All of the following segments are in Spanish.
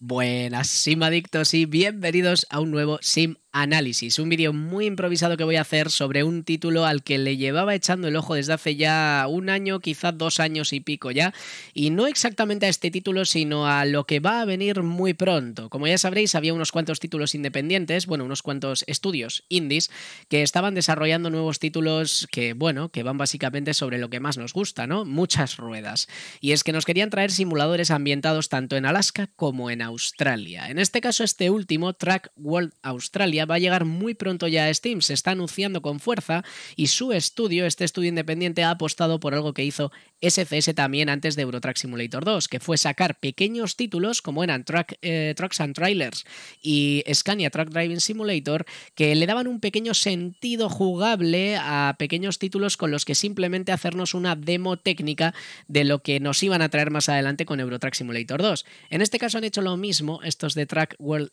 Buenas simadictos y bienvenidos a un nuevo Sim Análisis, un vídeo muy improvisado que voy a hacer sobre un título al que le llevaba echando el ojo desde hace ya un año, quizás dos años y pico ya, y no exactamente a este título, sino a lo que va a venir muy pronto. Como ya sabréis, había unos cuantos títulos independientes, bueno, unos cuantos estudios indies, que estaban desarrollando nuevos títulos que, bueno, que van básicamente sobre lo que más nos gusta, ¿no? Muchas ruedas. Y es que nos querían traer simuladores ambientados tanto en Alaska como en Australia. En este caso, este último, Track World Australia, va a llegar muy pronto ya a Steam, se está anunciando con fuerza y su estudio, este estudio independiente, ha apostado por algo que hizo SCS también antes de Eurotrack Simulator 2, que fue sacar pequeños títulos como eran eh, Trucks and Trailers y Scania Truck Driving Simulator, que le daban un pequeño sentido jugable a pequeños títulos con los que simplemente hacernos una demo técnica de lo que nos iban a traer más adelante con Eurotrack Simulator 2. En este caso han hecho lo mismo estos de Track World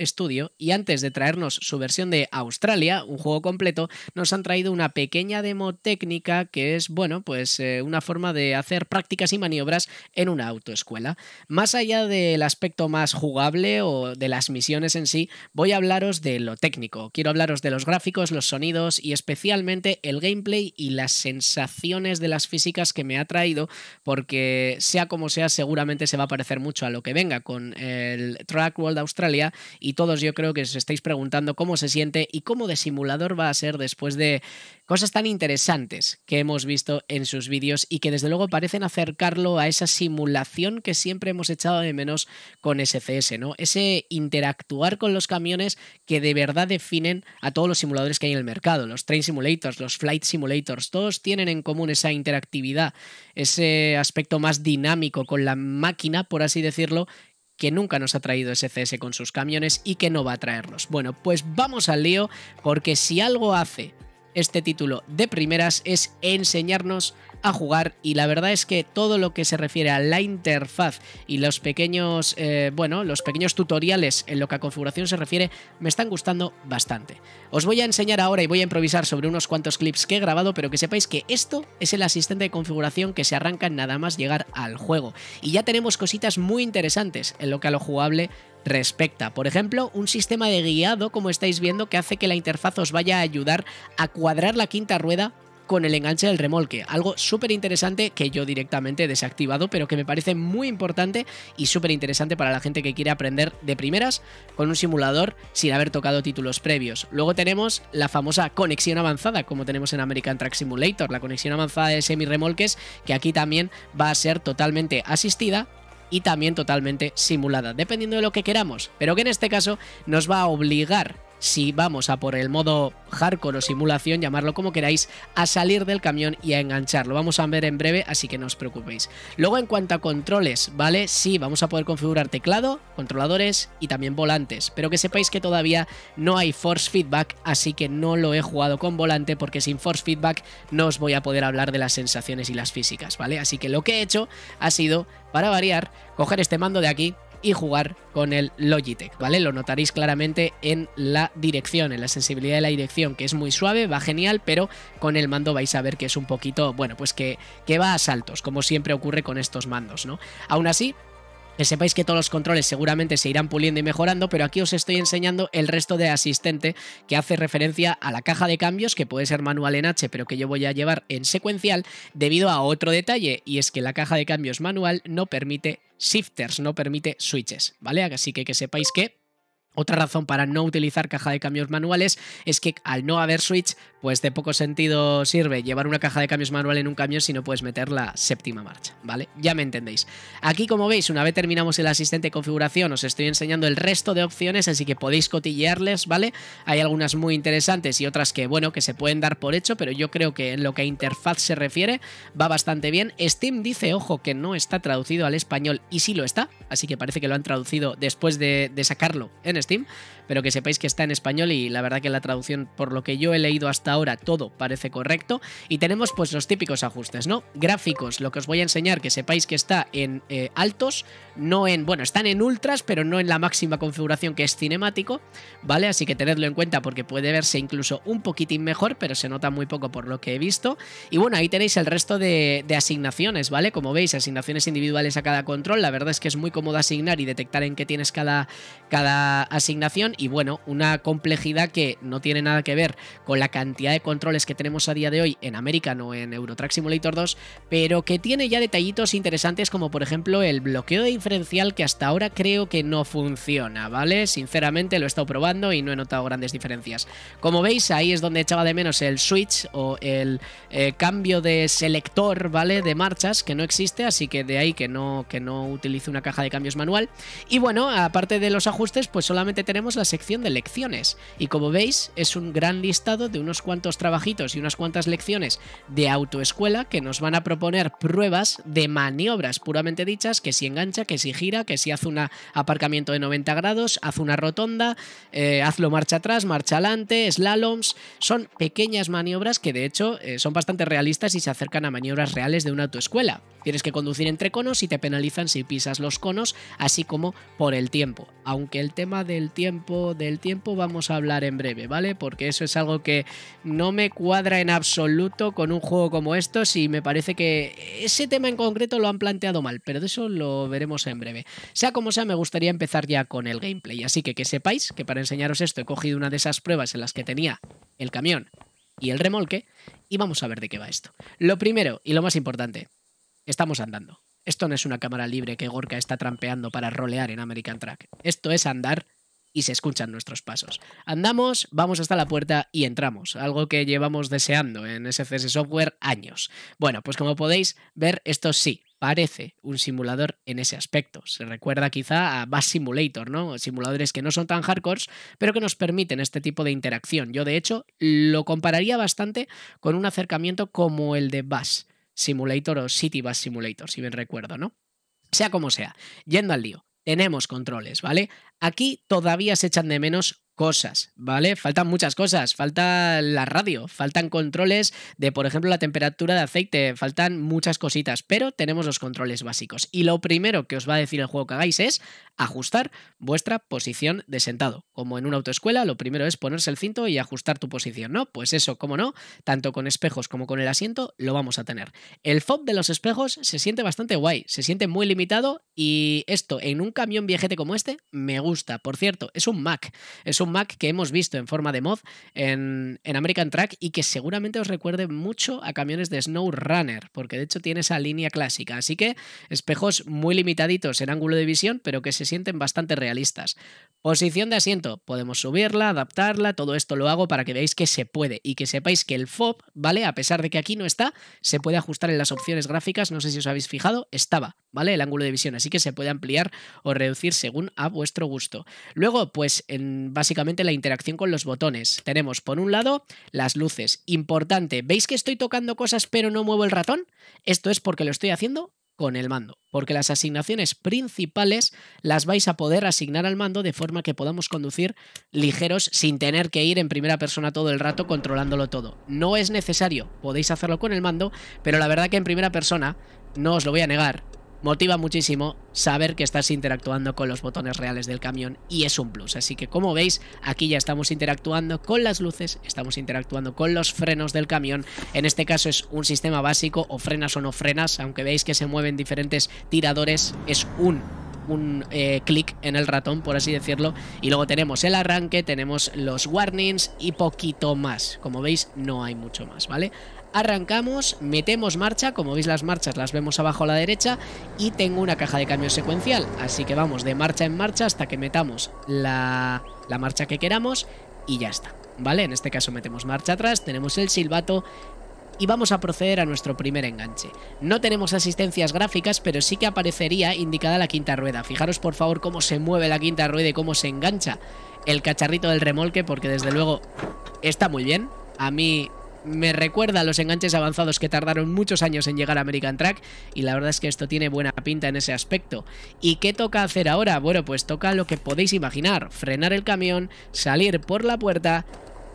Studio y antes de traer su versión de Australia, un juego completo, nos han traído una pequeña demo técnica que es, bueno, pues eh, una forma de hacer prácticas y maniobras en una autoescuela. Más allá del aspecto más jugable o de las misiones en sí, voy a hablaros de lo técnico. Quiero hablaros de los gráficos, los sonidos y especialmente el gameplay y las sensaciones de las físicas que me ha traído, porque sea como sea, seguramente se va a parecer mucho a lo que venga con el Track World Australia y todos yo creo que os estáis preguntando cómo se siente y cómo de simulador va a ser después de cosas tan interesantes que hemos visto en sus vídeos y que desde luego parecen acercarlo a esa simulación que siempre hemos echado de menos con SCS, ¿no? Ese interactuar con los camiones que de verdad definen a todos los simuladores que hay en el mercado, los train simulators, los flight simulators, todos tienen en común esa interactividad, ese aspecto más dinámico con la máquina, por así decirlo, que nunca nos ha traído SCS con sus camiones y que no va a traerlos. Bueno, pues vamos al lío porque si algo hace este título de primeras es enseñarnos a jugar y la verdad es que todo lo que se refiere a la interfaz y los pequeños, eh, bueno, los pequeños tutoriales en lo que a configuración se refiere me están gustando bastante. Os voy a enseñar ahora y voy a improvisar sobre unos cuantos clips que he grabado, pero que sepáis que esto es el asistente de configuración que se arranca nada más llegar al juego y ya tenemos cositas muy interesantes en lo que a lo jugable respecta. Por ejemplo, un sistema de guiado, como estáis viendo, que hace que la interfaz os vaya a ayudar a cuadrar la quinta rueda con el enganche del remolque. Algo súper interesante que yo directamente he desactivado, pero que me parece muy importante y súper interesante para la gente que quiere aprender de primeras con un simulador sin haber tocado títulos previos. Luego tenemos la famosa conexión avanzada, como tenemos en American Track Simulator, la conexión avanzada de semi-remolques, que aquí también va a ser totalmente asistida y también totalmente simulada, dependiendo de lo que queramos, pero que en este caso nos va a obligar si vamos a por el modo hardcore o simulación, llamarlo como queráis, a salir del camión y a engancharlo. Vamos a ver en breve, así que no os preocupéis. Luego en cuanto a controles, ¿vale? Sí, vamos a poder configurar teclado, controladores y también volantes, pero que sepáis que todavía no hay force feedback, así que no lo he jugado con volante porque sin force feedback no os voy a poder hablar de las sensaciones y las físicas, ¿vale? Así que lo que he hecho ha sido, para variar, coger este mando de aquí, y jugar con el Logitech, ¿vale? Lo notaréis claramente en la dirección, en la sensibilidad de la dirección, que es muy suave, va genial, pero con el mando vais a ver que es un poquito, bueno, pues que, que va a saltos, como siempre ocurre con estos mandos, ¿no? Aún así, que sepáis que todos los controles seguramente se irán puliendo y mejorando, pero aquí os estoy enseñando el resto de asistente que hace referencia a la caja de cambios, que puede ser manual en H, pero que yo voy a llevar en secuencial, debido a otro detalle, y es que la caja de cambios manual no permite shifters, no permite switches, ¿vale? Así que que sepáis que otra razón para no utilizar caja de cambios manuales es que al no haber switch, pues de poco sentido sirve llevar una caja de cambios manual en un camión si no puedes meter la séptima marcha, ¿vale? Ya me entendéis. Aquí, como veis, una vez terminamos el asistente de configuración, os estoy enseñando el resto de opciones, así que podéis cotillearles, ¿vale? Hay algunas muy interesantes y otras que, bueno, que se pueden dar por hecho, pero yo creo que en lo que a interfaz se refiere va bastante bien. Steam dice, ojo, que no está traducido al español y sí lo está, así que parece que lo han traducido después de, sacarlo en Steam pero que sepáis que está en español y la verdad que la traducción, por lo que yo he leído hasta ahora, todo parece correcto. Y tenemos pues los típicos ajustes, ¿no? Gráficos, lo que os voy a enseñar, que sepáis que está en eh, altos, no en, bueno, están en ultras, pero no en la máxima configuración que es cinemático, ¿vale? Así que tenedlo en cuenta porque puede verse incluso un poquitín mejor, pero se nota muy poco por lo que he visto. Y bueno, ahí tenéis el resto de, de asignaciones, ¿vale? Como veis, asignaciones individuales a cada control, la verdad es que es muy cómodo asignar y detectar en qué tienes cada, cada asignación y bueno, una complejidad que no tiene nada que ver con la cantidad de controles que tenemos a día de hoy en American o en Eurotrack Simulator 2, pero que tiene ya detallitos interesantes como por ejemplo el bloqueo de diferencial que hasta ahora creo que no funciona, ¿vale? Sinceramente lo he estado probando y no he notado grandes diferencias. Como veis, ahí es donde echaba de menos el switch o el eh, cambio de selector, ¿vale? De marchas, que no existe, así que de ahí que no, que no utilice una caja de cambios manual. Y bueno, aparte de los ajustes, pues solamente tenemos las sección de lecciones. Y como veis, es un gran listado de unos cuantos trabajitos y unas cuantas lecciones de autoescuela que nos van a proponer pruebas de maniobras puramente dichas, que si engancha, que si gira, que si hace un aparcamiento de 90 grados, hace una rotonda, eh, hazlo marcha atrás, marcha adelante, slaloms. Son pequeñas maniobras que de hecho eh, son bastante realistas y se acercan a maniobras reales de una autoescuela. Tienes que conducir entre conos y te penalizan si pisas los conos, así como por el tiempo. Aunque el tema del tiempo del tiempo vamos a hablar en breve, ¿vale? Porque eso es algo que no me cuadra en absoluto con un juego como estos y me parece que ese tema en concreto lo han planteado mal, pero de eso lo veremos en breve. Sea como sea, me gustaría empezar ya con el gameplay, así que que sepáis que para enseñaros esto he cogido una de esas pruebas en las que tenía el camión y el remolque y vamos a ver de qué va esto. Lo primero y lo más importante, estamos andando. Esto no es una cámara libre que Gorka está trampeando para rolear en American Track. Esto es andar y se escuchan nuestros pasos. Andamos, vamos hasta la puerta y entramos, algo que llevamos deseando en SCS Software años. Bueno, pues como podéis ver, esto sí, parece un simulador en ese aspecto. Se recuerda quizá a Bass Simulator, ¿no? Simuladores que no son tan hardcores, pero que nos permiten este tipo de interacción. Yo, de hecho, lo compararía bastante con un acercamiento como el de Bass Simulator o City Bass Simulator, si bien recuerdo, ¿no? Sea como sea, yendo al lío tenemos controles, ¿vale? Aquí todavía se echan de menos cosas, ¿vale? Faltan muchas cosas, falta la radio, faltan controles de, por ejemplo, la temperatura de aceite, faltan muchas cositas, pero tenemos los controles básicos. Y lo primero que os va a decir el juego que hagáis es ajustar vuestra posición de sentado. Como en una autoescuela, lo primero es ponerse el cinto y ajustar tu posición, ¿no? Pues eso, como no, tanto con espejos como con el asiento lo vamos a tener. El fob de los espejos se siente bastante guay, se siente muy limitado y esto en un camión viejete como este me gusta. Por cierto, es un Mac, es un Mac que hemos visto en forma de mod en, American Track y que seguramente os recuerde mucho a camiones de Snow Runner, porque de hecho tiene esa línea clásica. Así que espejos muy limitaditos en ángulo de visión, pero que se sienten bastante realistas. Posición de asiento, podemos subirla, adaptarla, todo esto lo hago para que veáis que se puede y que sepáis que el FOB, ¿vale? A pesar de que aquí no está, se puede ajustar en las opciones gráficas, no sé si os habéis fijado, estaba, ¿vale? El ángulo de visión, así que se puede ampliar o reducir según a vuestro gusto. Luego, pues en básicamente la interacción con los botones. Tenemos por un lado las luces. Importante, ¿veis que estoy tocando cosas pero no muevo el ratón? Esto es porque lo estoy haciendo con el mando, porque las asignaciones principales las vais a poder asignar al mando de forma que podamos conducir ligeros sin tener que ir en primera persona todo el rato controlándolo todo. No es necesario, podéis hacerlo con el mando, pero la verdad que en primera persona, no os lo voy a negar, motiva muchísimo saber que estás interactuando con los botones reales del camión y es un plus. Así que como veis, aquí ya estamos interactuando con las luces, estamos interactuando con los frenos del camión. En este caso es un sistema básico, o frenas o no frenas, aunque veis que se mueven diferentes tiradores, es un un eh, clic en el ratón, por así decirlo. Y luego tenemos el arranque, tenemos los warnings y poquito más. Como veis, no hay mucho más, ¿vale? arrancamos, metemos marcha, como veis las marchas las vemos abajo a la derecha y tengo una caja de cambio secuencial, así que vamos de marcha en marcha hasta que metamos la, la marcha que queramos y ya está, ¿vale? En este caso metemos marcha atrás, tenemos el silbato y vamos a proceder a nuestro primer enganche. No tenemos asistencias gráficas, pero sí que aparecería indicada la quinta rueda. Fijaros por favor cómo se mueve la quinta rueda y cómo se engancha el cacharrito del remolque, porque desde luego está muy bien. A mí me recuerda a los enganches avanzados que tardaron muchos años en llegar a American Track y la verdad es que esto tiene buena pinta en ese aspecto. ¿Y qué toca hacer ahora? Bueno, pues toca lo que podéis imaginar, frenar el camión, salir por la puerta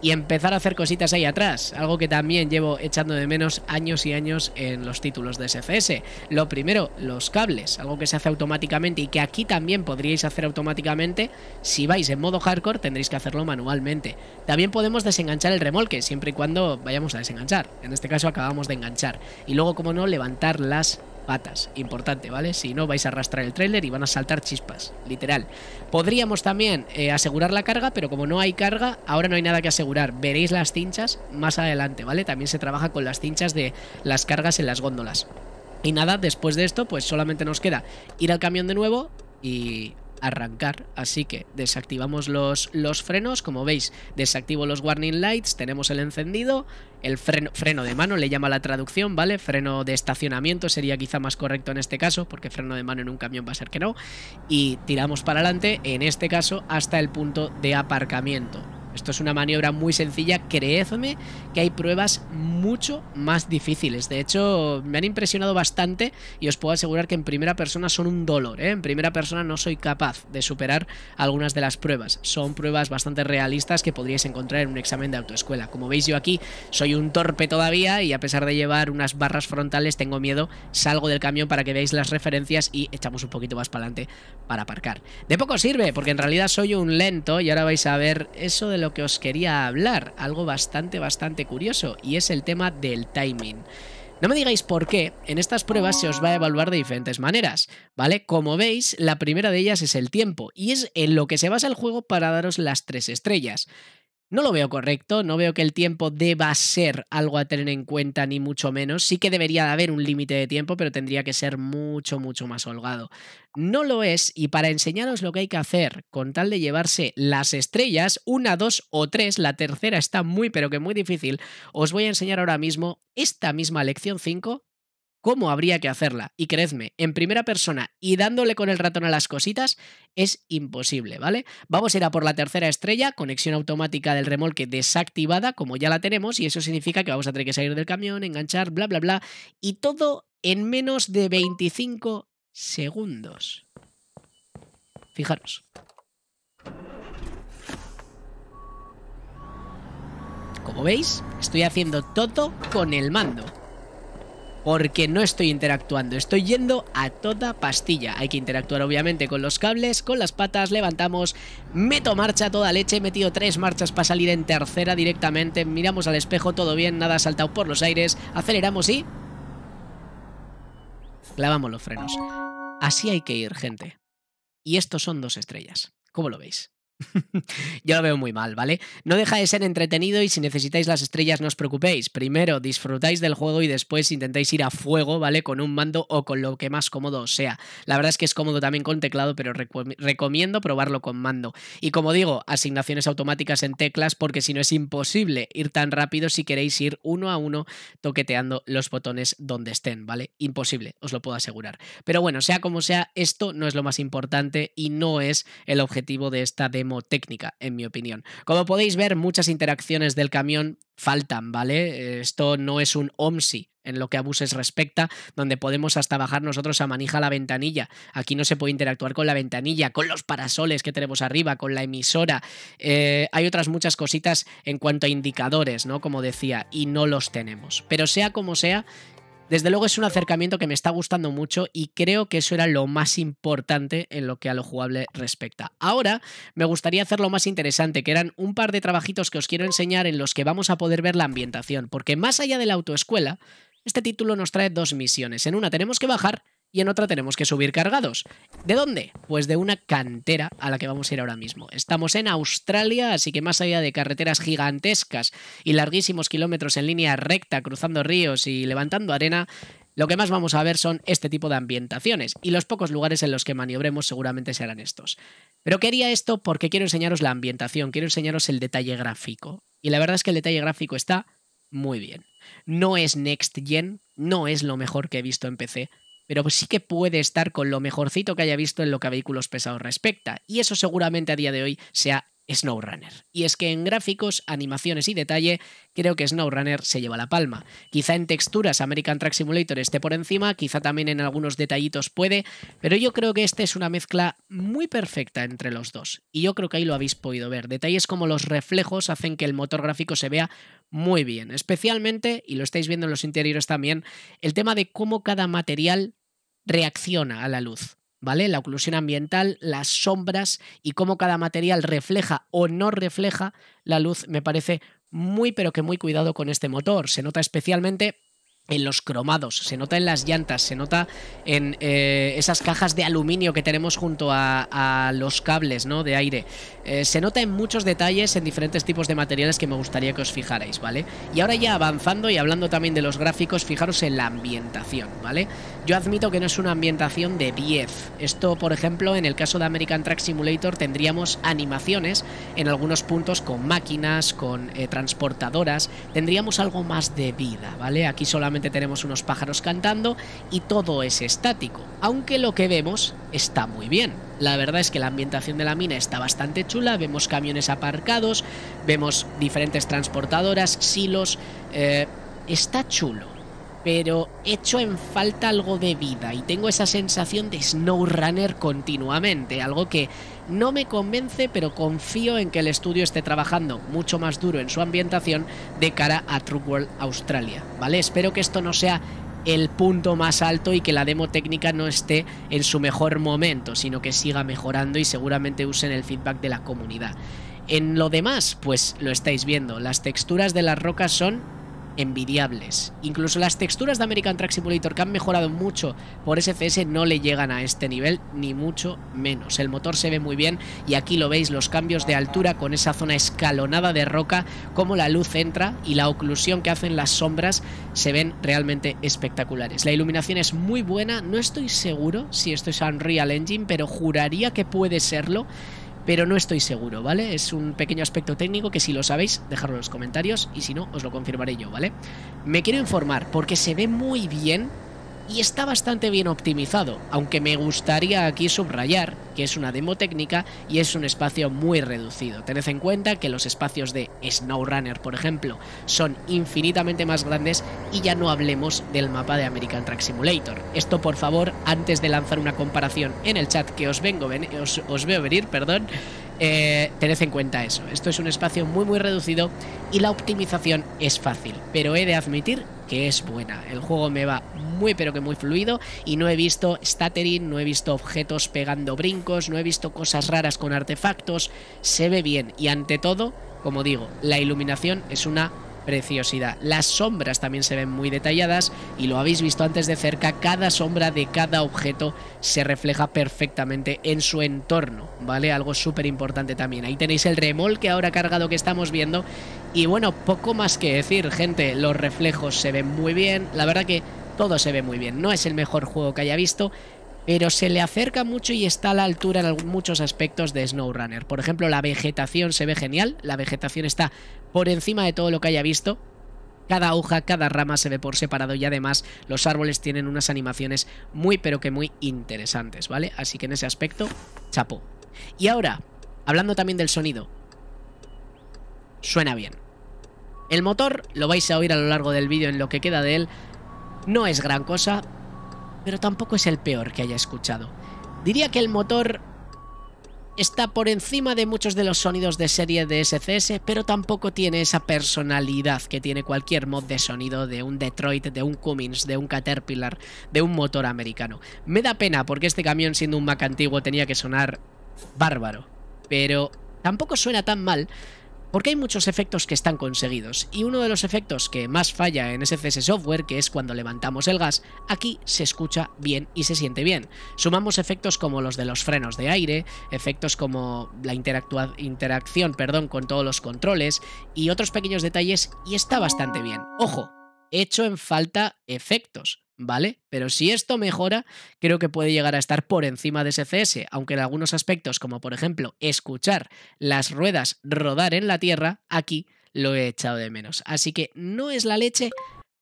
y empezar a hacer cositas ahí atrás, algo que también llevo echando de menos años y años en los títulos de SCS. Lo primero, los cables, algo que se hace automáticamente y que aquí también podríais hacer automáticamente. Si vais en modo hardcore tendréis que hacerlo manualmente. También podemos desenganchar el remolque, siempre y cuando vayamos a desenganchar. En este caso acabamos de enganchar. Y luego, como no, levantar las patas. Importante, ¿vale? Si no, vais a arrastrar el trailer y van a saltar chispas, literal. Podríamos también eh, asegurar la carga, pero como no hay carga, ahora no hay nada que asegurar. Veréis las cinchas más adelante, ¿vale? También se trabaja con las cinchas de las cargas en las góndolas. Y nada, después de esto, pues solamente nos queda ir al camión de nuevo y arrancar, así que desactivamos los, los frenos, como veis desactivo los warning lights, tenemos el encendido, el freno, freno de mano le llama la traducción, ¿vale? Freno de estacionamiento sería quizá más correcto en este caso, porque freno de mano en un camión va a ser que no, y tiramos para adelante, en este caso hasta el punto de aparcamiento. Esto es una maniobra muy sencilla, creedme que hay pruebas mucho más difíciles. De hecho, me han impresionado bastante y os puedo asegurar que en primera persona son un dolor. ¿eh? En primera persona no soy capaz de superar algunas de las pruebas. Son pruebas bastante realistas que podríais encontrar en un examen de autoescuela. Como veis yo aquí soy un torpe todavía y a pesar de llevar unas barras frontales tengo miedo. Salgo del camión para que veáis las referencias y echamos un poquito más para adelante para aparcar. De poco sirve porque en realidad soy un lento y ahora vais a ver eso del lo que os quería hablar, algo bastante, bastante curioso, y es el tema del timing. No me digáis por qué, en estas pruebas se os va a evaluar de diferentes maneras, ¿vale? Como veis, la primera de ellas es el tiempo, y es en lo que se basa el juego para daros las tres estrellas. No lo veo correcto, no veo que el tiempo deba ser algo a tener en cuenta, ni mucho menos. Sí que debería de haber un límite de tiempo, pero tendría que ser mucho, mucho más holgado. No lo es, y para enseñaros lo que hay que hacer con tal de llevarse las estrellas, una, dos o tres, la tercera está muy, pero que muy difícil, os voy a enseñar ahora mismo esta misma lección 5 cómo habría que hacerla. Y creedme, en primera persona y dándole con el ratón a las cositas es imposible, ¿vale? Vamos a ir a por la tercera estrella, conexión automática del remolque desactivada, como ya la tenemos, y eso significa que vamos a tener que salir del camión, enganchar, bla, bla, bla, y todo en menos de 25 segundos. Fijaros. Como veis, estoy haciendo todo con el mando porque no estoy interactuando, estoy yendo a toda pastilla. Hay que interactuar obviamente con los cables, con las patas, levantamos, meto marcha toda leche, he metido tres marchas para salir en tercera directamente, miramos al espejo, todo bien, nada saltado por los aires, aceleramos y... Clavamos los frenos. Así hay que ir, gente. Y estos son dos estrellas. ¿Cómo lo veis? Yo lo veo muy mal, ¿vale? No deja de ser entretenido y si necesitáis las estrellas no os preocupéis. Primero disfrutáis del juego y después intentáis ir a fuego, ¿vale? Con un mando o con lo que más cómodo os sea. La verdad es que es cómodo también con teclado, pero recomiendo probarlo con mando. Y como digo, asignaciones automáticas en teclas porque si no es imposible ir tan rápido si queréis ir uno a uno toqueteando los botones donde estén, ¿vale? Imposible, os lo puedo asegurar. Pero bueno, sea como sea, esto no es lo más importante y no es el objetivo de esta demo técnica en mi opinión. Como podéis ver, muchas interacciones del camión faltan, ¿vale? Eh, esto no es un OMSI en lo que a buses respecta, donde podemos hasta bajar nosotros a manija la ventanilla. Aquí no se puede interactuar con la ventanilla, con los parasoles que tenemos arriba, con la emisora. Eh, hay otras muchas cositas en cuanto a indicadores, ¿no? Como decía, y no los tenemos. Pero sea como sea, desde luego es un acercamiento que me está gustando mucho y creo que eso era lo más importante en lo que a lo jugable respecta. Ahora me gustaría hacer lo más interesante, que eran un par de trabajitos que os quiero enseñar en los que vamos a poder ver la ambientación, porque más allá de la autoescuela, este título nos trae dos misiones. En una tenemos que bajar y en otra tenemos que subir cargados. ¿De dónde? Pues de una cantera a la que vamos a ir ahora mismo. Estamos en Australia, así que más allá de carreteras gigantescas y larguísimos kilómetros en línea recta, cruzando ríos y levantando arena, lo que más vamos a ver son este tipo de ambientaciones y los pocos lugares en los que maniobremos seguramente serán estos. Pero quería esto porque quiero enseñaros la ambientación, quiero enseñaros el detalle gráfico. Y la verdad es que el detalle gráfico está muy bien. No es next gen, no es lo mejor que he visto en PC, pero sí que puede estar con lo mejorcito que haya visto en lo que a vehículos pesados respecta, y eso seguramente a día de hoy sea SnowRunner. Y es que en gráficos, animaciones y detalle, creo que SnowRunner se lleva la palma. Quizá en texturas American Track Simulator esté por encima, quizá también en algunos detallitos puede, pero yo creo que esta es una mezcla muy perfecta entre los dos. Y yo creo que ahí lo habéis podido ver. Detalles como los reflejos hacen que el motor gráfico se vea muy bien, especialmente, y lo estáis viendo en los interiores también, el tema de cómo cada material reacciona a la luz. ¿Vale? La oclusión ambiental, las sombras y cómo cada material refleja o no refleja la luz, me parece muy pero que muy cuidado con este motor. Se nota especialmente en los cromados, se nota en las llantas, se nota en eh, esas cajas de aluminio que tenemos junto a, los cables ¿no? de aire. Eh, se nota en muchos detalles, en diferentes tipos de materiales que me gustaría que os fijarais, ¿vale? Y ahora ya avanzando y hablando también de los gráficos, fijaros en la ambientación, ¿vale? Yo admito que no es una ambientación de 10. Esto, por ejemplo, en el caso de American Track Simulator tendríamos animaciones en algunos puntos con máquinas, con eh, transportadoras, tendríamos algo más de vida, ¿vale? Aquí solamente tenemos unos pájaros cantando y todo es estático, aunque lo que vemos está muy bien. La verdad es que la ambientación de la mina está bastante chula, vemos camiones aparcados, vemos diferentes transportadoras, silos, eh, está chulo pero echo en falta algo de vida y tengo esa sensación de SnowRunner continuamente, algo que no me convence, pero confío en que el estudio esté trabajando mucho más duro en su ambientación de cara a True World Australia, ¿vale? Espero que esto no sea el punto más alto y que la demo técnica no esté en su mejor momento, sino que siga mejorando y seguramente usen el feedback de la comunidad. En lo demás, pues lo estáis viendo, las texturas de las rocas son envidiables. Incluso las texturas de American Track Simulator que han mejorado mucho por SCS no le llegan a este nivel, ni mucho menos. El motor se ve muy bien y aquí lo veis, los cambios de altura con esa zona escalonada de roca, cómo la luz entra y la oclusión que hacen las sombras se ven realmente espectaculares. La iluminación es muy buena, no estoy seguro si esto es Unreal Engine, pero juraría que puede serlo pero no estoy seguro, ¿vale? Es un pequeño aspecto técnico que si lo sabéis, dejadlo en los comentarios y si no, os lo confirmaré yo, ¿vale? Me quiero informar porque se ve muy bien y está bastante bien optimizado, aunque me gustaría aquí subrayar que es una demo técnica y es un espacio muy reducido. Tened en cuenta que los espacios de SnowRunner, por ejemplo, son infinitamente más grandes y ya no hablemos del mapa de American Track Simulator. Esto, por favor, antes de lanzar una comparación en el chat que os, vengo, os, veo venir, perdón, eh, tened en cuenta eso. Esto es un espacio muy muy reducido y la optimización es fácil, pero he de admitir que es buena. El juego me va muy pero que muy fluido y no he visto stuttering, no he visto objetos pegando brincos, no he visto cosas raras con artefactos, se ve bien y ante todo, como digo, la iluminación es una preciosidad. Las sombras también se ven muy detalladas y lo habéis visto antes de cerca, cada sombra de cada objeto se refleja perfectamente en su entorno, ¿vale? Algo súper importante también. Ahí tenéis el remolque ahora cargado que estamos viendo y bueno, poco más que decir, gente, los reflejos se ven muy bien, la verdad que todo se ve muy bien, no es el mejor juego que haya visto, pero se le acerca mucho y está a la altura en muchos aspectos de SnowRunner. Por ejemplo, la vegetación se ve genial, la vegetación está por encima de todo lo que haya visto. Cada hoja, cada rama se ve por separado y además los árboles tienen unas animaciones muy pero que muy interesantes, ¿vale? Así que en ese aspecto, chapó. Y ahora, hablando también del sonido, suena bien. El motor, lo vais a oír a lo largo del vídeo en lo que queda de él, no es gran cosa, pero tampoco es el peor que haya escuchado. Diría que el motor está por encima de muchos de los sonidos de serie de SCS, pero tampoco tiene esa personalidad que tiene cualquier mod de sonido de un Detroit, de un Cummins, de un Caterpillar, de un motor americano. Me da pena porque este camión siendo un Mac antiguo tenía que sonar bárbaro, pero tampoco suena tan mal porque hay muchos efectos que están conseguidos, y uno de los efectos que más falla en SCS Software, que es cuando levantamos el gas, aquí se escucha bien y se siente bien. Sumamos efectos como los de los frenos de aire, efectos como la interacción perdón, con todos los controles y otros pequeños detalles, y está bastante bien. Ojo, hecho en falta efectos. ¿vale? Pero si esto mejora, creo que puede llegar a estar por encima de SCS, aunque en algunos aspectos, como por ejemplo escuchar las ruedas rodar en la Tierra, aquí lo he echado de menos. Así que no es la leche,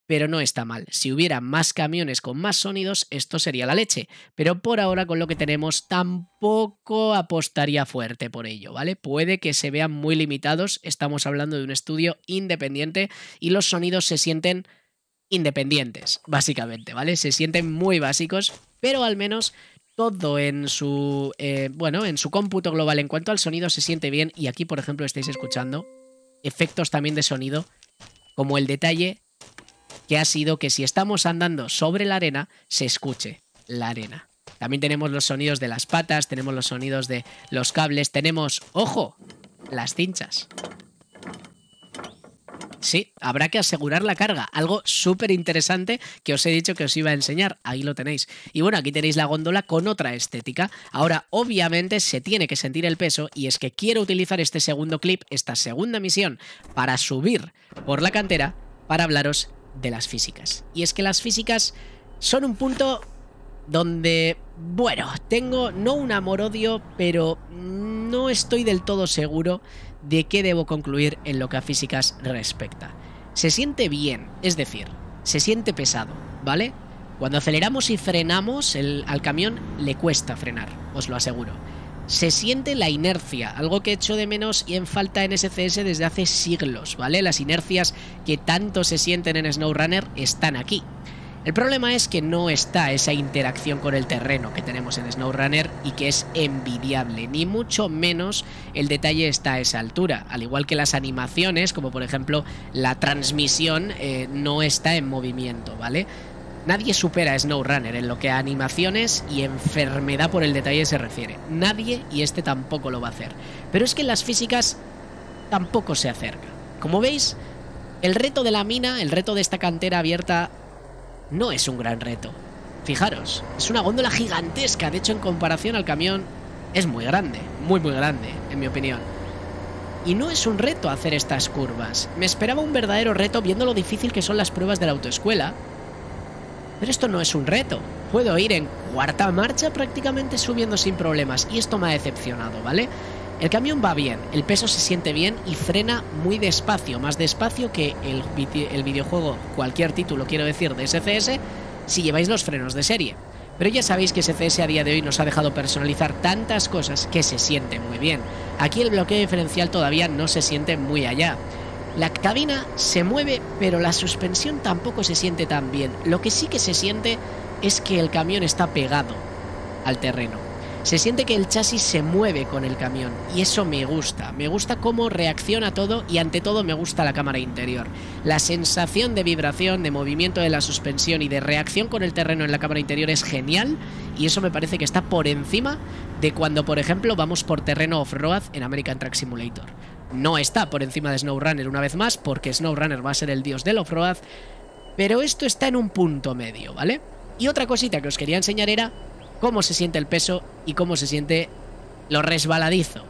pero no está mal. Si hubiera más camiones con más sonidos, esto sería la leche. Pero por ahora, con lo que tenemos, tampoco apostaría fuerte por ello, ¿vale? Puede que se vean muy limitados, estamos hablando de un estudio independiente y los sonidos se sienten independientes, básicamente, ¿vale? Se sienten muy básicos, pero al menos todo en su, eh, bueno, en su cómputo global en cuanto al sonido se siente bien y aquí, por ejemplo, estáis escuchando efectos también de sonido, como el detalle que ha sido que si estamos andando sobre la arena, se escuche la arena. También tenemos los sonidos de las patas, tenemos los sonidos de los cables, tenemos, ojo, las cinchas. Sí, habrá que asegurar la carga. Algo súper interesante que os he dicho que os iba a enseñar. Ahí lo tenéis. Y bueno, aquí tenéis la góndola con otra estética. Ahora, obviamente, se tiene que sentir el peso y es que quiero utilizar este segundo clip, esta segunda misión, para subir por la cantera para hablaros de las físicas. Y es que las físicas son un punto donde, bueno, tengo no un amor-odio, pero no estoy del todo seguro de qué debo concluir en lo que a físicas respecta. Se siente bien, es decir, se siente pesado, ¿vale? Cuando aceleramos y frenamos, al camión le cuesta frenar, os lo aseguro. Se siente la inercia, algo que echo de menos y en falta en SCS desde hace siglos, ¿vale? Las inercias que tanto se sienten en SnowRunner están aquí, el problema es que no está esa interacción con el terreno que tenemos en SnowRunner y que es envidiable, ni mucho menos el detalle está a esa altura, al igual que las animaciones, como por ejemplo la transmisión, eh, no está en movimiento, ¿vale? Nadie supera a SnowRunner en lo que a animaciones y enfermedad por el detalle se refiere. Nadie y este tampoco lo va a hacer. Pero es que en las físicas tampoco se acerca. Como veis, el reto de la mina, el reto de esta cantera abierta no es un gran reto. Fijaros, es una góndola gigantesca, de hecho en comparación al camión es muy grande, muy muy grande, en mi opinión. Y no es un reto hacer estas curvas. Me esperaba un verdadero reto viendo lo difícil que son las pruebas de la autoescuela. Pero esto no es un reto. Puedo ir en cuarta marcha prácticamente subiendo sin problemas. Y esto me ha decepcionado, ¿vale? El camión va bien, el peso se siente bien y frena muy despacio, más despacio que el, videojuego, cualquier título quiero decir, de SCS, si lleváis los frenos de serie. Pero ya sabéis que SCS a día de hoy nos ha dejado personalizar tantas cosas que se siente muy bien. Aquí el bloqueo diferencial todavía no se siente muy allá. La cabina se mueve, pero la suspensión tampoco se siente tan bien. Lo que sí que se siente es que el camión está pegado al terreno. Se siente que el chasis se mueve con el camión y eso me gusta. Me gusta cómo reacciona todo y ante todo me gusta la cámara interior. La sensación de vibración, de movimiento de la suspensión y de reacción con el terreno en la cámara interior es genial y eso me parece que está por encima de cuando, por ejemplo, vamos por terreno off-road en American Track Simulator. No está por encima de SnowRunner una vez más porque SnowRunner va a ser el dios del off-road, pero esto está en un punto medio, ¿vale? Y otra cosita que os quería enseñar era cómo se siente el peso y cómo se siente lo resbaladizo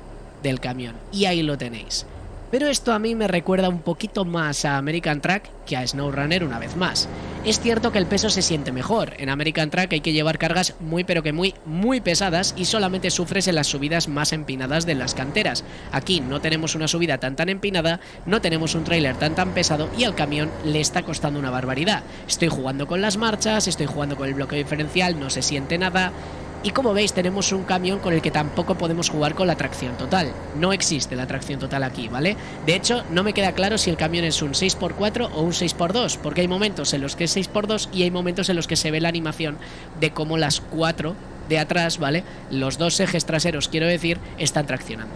del camión. Y ahí lo tenéis pero esto a mí me recuerda un poquito más a American Track que a SnowRunner una vez más. Es cierto que el peso se siente mejor, en American Track hay que llevar cargas muy pero que muy, muy pesadas y solamente sufres en las subidas más empinadas de las canteras. Aquí no tenemos una subida tan tan empinada, no tenemos un trailer tan tan pesado y al camión le está costando una barbaridad. Estoy jugando con las marchas, estoy jugando con el bloqueo diferencial, no se siente nada... Y como veis tenemos un camión con el que tampoco podemos jugar con la tracción total. No existe la tracción total aquí, ¿vale? De hecho, no me queda claro si el camión es un 6x4 o un 6x2, porque hay momentos en los que es 6x2 y hay momentos en los que se ve la animación de cómo las cuatro de atrás, ¿vale? Los dos ejes traseros, quiero decir, están traccionando.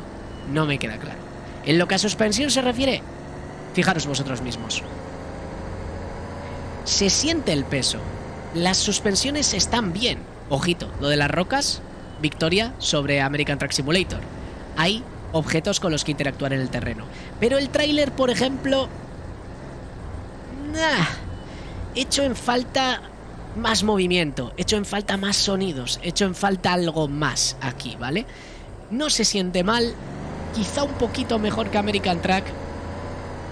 No me queda claro. En lo que a suspensión se refiere, fijaros vosotros mismos. Se siente el peso. Las suspensiones están bien Ojito, lo de las rocas, victoria sobre American Track Simulator. Hay objetos con los que interactuar en el terreno. Pero el tráiler, por ejemplo... Nah, hecho en falta más movimiento, hecho en falta más sonidos, hecho en falta algo más aquí, ¿vale? No se siente mal, quizá un poquito mejor que American Track,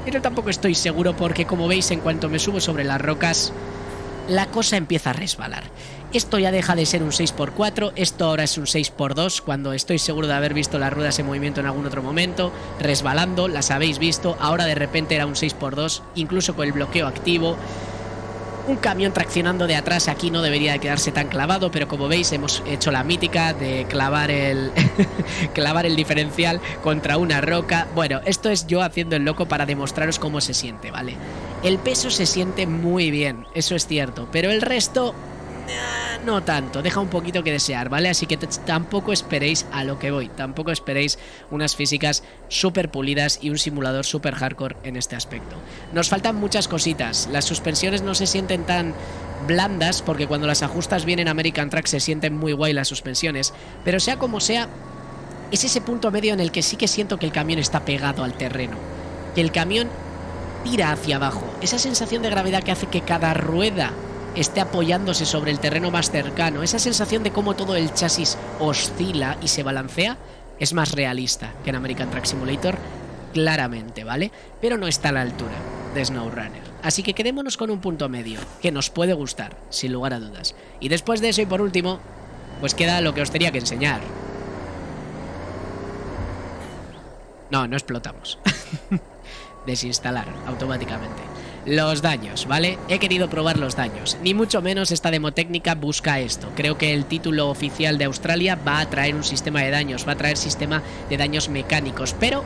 pero tampoco estoy seguro porque como veis en cuanto me subo sobre las rocas, la cosa empieza a resbalar. Esto ya deja de ser un 6x4, esto ahora es un 6x2, cuando estoy seguro de haber visto las ruedas en movimiento en algún otro momento, resbalando, las habéis visto, ahora de repente era un 6x2, incluso con el bloqueo activo. Un camión traccionando de atrás aquí no debería quedarse tan clavado, pero como veis hemos hecho la mítica de clavar el clavar el diferencial contra una roca. Bueno, esto es yo haciendo el loco para demostraros cómo se siente, ¿vale? El peso se siente muy bien, eso es cierto, pero el resto no tanto, deja un poquito que desear, ¿vale? Así que tampoco esperéis a lo que voy, tampoco esperéis unas físicas súper pulidas y un simulador súper hardcore en este aspecto. Nos faltan muchas cositas, las suspensiones no se sienten tan blandas porque cuando las ajustas bien en American Track se sienten muy guay las suspensiones, pero sea como sea, es ese punto medio en el que sí que siento que el camión está pegado al terreno, que el camión tira hacia abajo, esa sensación de gravedad que hace que cada rueda esté apoyándose sobre el terreno más cercano. Esa sensación de cómo todo el chasis oscila y se balancea es más realista que en American Track Simulator, claramente, ¿vale? Pero no está a la altura de SnowRunner. Así que quedémonos con un punto medio, que nos puede gustar, sin lugar a dudas. Y después de eso y por último, pues queda lo que os tenía que enseñar. No, no explotamos. Desinstalar automáticamente los daños, ¿vale? He querido probar los daños. Ni mucho menos esta demotécnica busca esto. Creo que el título oficial de Australia va a traer un sistema de daños, va a traer sistema de daños mecánicos, pero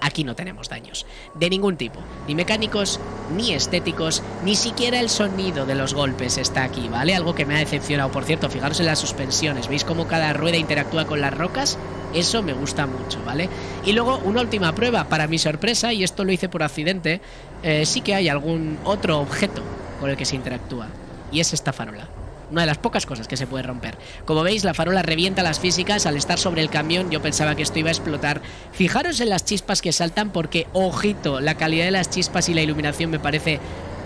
aquí no tenemos daños. De ningún tipo. Ni mecánicos, ni estéticos, ni siquiera el sonido de los golpes está aquí, ¿vale? Algo que me ha decepcionado. Por cierto, fijaros en las suspensiones. ¿Veis cómo cada rueda interactúa con las rocas? Eso me gusta mucho, ¿vale? Y luego una última prueba, para mi sorpresa, y esto lo hice por accidente, eh, sí que hay algún otro objeto con el que se interactúa, y es esta farola una de las pocas cosas que se puede romper. Como veis, la farola revienta las físicas al estar sobre el camión. Yo pensaba que esto iba a explotar. Fijaros en las chispas que saltan porque, ojito, la calidad de las chispas y la iluminación me parece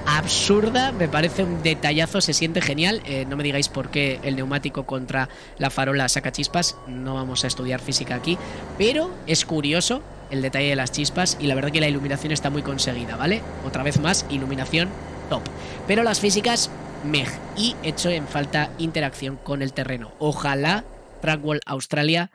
absurda, me parece un detallazo, se siente genial. Eh, no me digáis por qué el neumático contra la farola saca chispas, no vamos a estudiar física aquí, pero es curioso el detalle de las chispas y la verdad que la iluminación está muy conseguida, ¿vale? Otra vez más, iluminación top. Pero las físicas, meh, y hecho en falta interacción con el terreno. Ojalá Trackwall Australia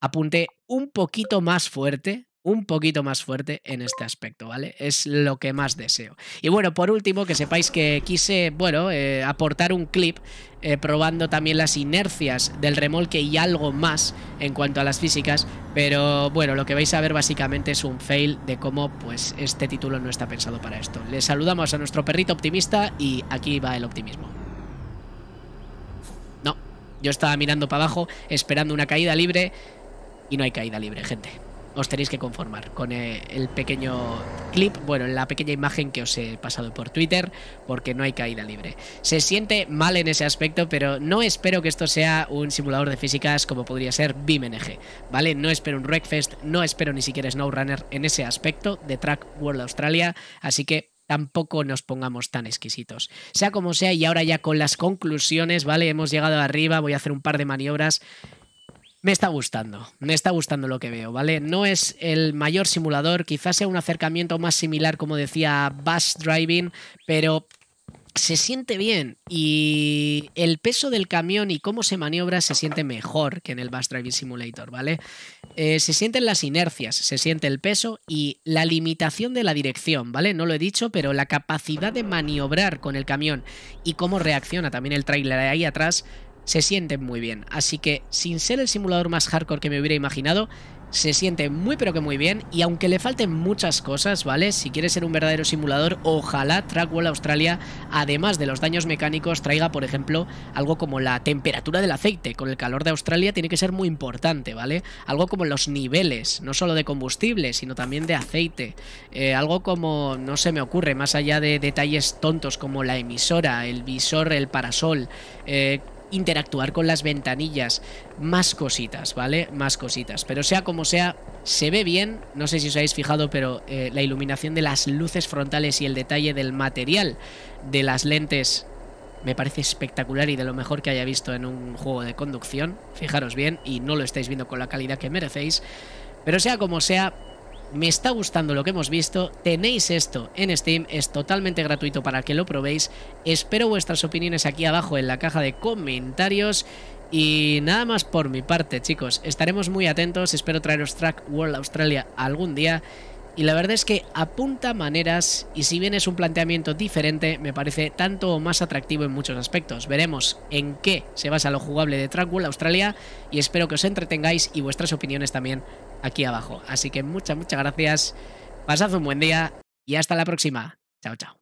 apunte un poquito más fuerte un poquito más fuerte en este aspecto, ¿vale? Es lo que más deseo. Y bueno, por último, que sepáis que quise, bueno, eh, aportar un clip eh, probando también las inercias del remolque y algo más en cuanto a las físicas, pero bueno, lo que vais a ver básicamente es un fail de cómo pues este título no está pensado para esto. Les saludamos a nuestro perrito optimista y aquí va el optimismo. No, yo estaba mirando para abajo, esperando una caída libre y no hay caída libre, gente os tenéis que conformar con eh, el pequeño clip, bueno, la pequeña imagen que os he pasado por Twitter, porque no hay caída libre. Se siente mal en ese aspecto, pero no espero que esto sea un simulador de físicas como podría ser BeamNG, ¿vale? No espero un Wreckfest, no espero ni siquiera SnowRunner en ese aspecto de Track World Australia, así que tampoco nos pongamos tan exquisitos. Sea como sea, y ahora ya con las conclusiones, ¿vale? Hemos llegado arriba, voy a hacer un par de maniobras me está gustando, me está gustando lo que veo, ¿vale? No es el mayor simulador, quizás sea un acercamiento más similar, como decía, Bus Driving, pero se siente bien y el peso del camión y cómo se maniobra se siente mejor que en el Bus Driving Simulator, ¿vale? Eh, se sienten las inercias, se siente el peso y la limitación de la dirección, ¿vale? No lo he dicho, pero la capacidad de maniobrar con el camión y cómo reacciona también el trailer ahí atrás se siente muy bien. Así que, sin ser el simulador más hardcore que me hubiera imaginado, se siente muy pero que muy bien y aunque le falten muchas cosas, ¿vale? Si quieres ser un verdadero simulador, ojalá Trackwall Australia, además de los daños mecánicos, traiga, por ejemplo, algo como la temperatura del aceite. Con el calor de Australia tiene que ser muy importante, ¿vale? Algo como los niveles, no solo de combustible, sino también de aceite. Eh, algo como, no se me ocurre, más allá de detalles tontos como la emisora, el visor, el parasol. Eh, interactuar con las ventanillas, más cositas, ¿vale? Más cositas. Pero sea como sea, se ve bien, no sé si os habéis fijado, pero eh, la iluminación de las luces frontales y el detalle del material de las lentes me parece espectacular y de lo mejor que haya visto en un juego de conducción. Fijaros bien, y no lo estáis viendo con la calidad que merecéis. Pero sea como sea, me está gustando lo que hemos visto, tenéis esto en Steam, es totalmente gratuito para que lo probéis, espero vuestras opiniones aquí abajo en la caja de comentarios y nada más por mi parte chicos, estaremos muy atentos, espero traeros Track World Australia algún día y la verdad es que apunta maneras y si bien es un planteamiento diferente, me parece tanto o más atractivo en muchos aspectos. Veremos en qué se basa lo jugable de track world Australia y espero que os entretengáis y vuestras opiniones también aquí abajo. Así que muchas, muchas gracias. Pasad un buen día y hasta la próxima. Chao, chao.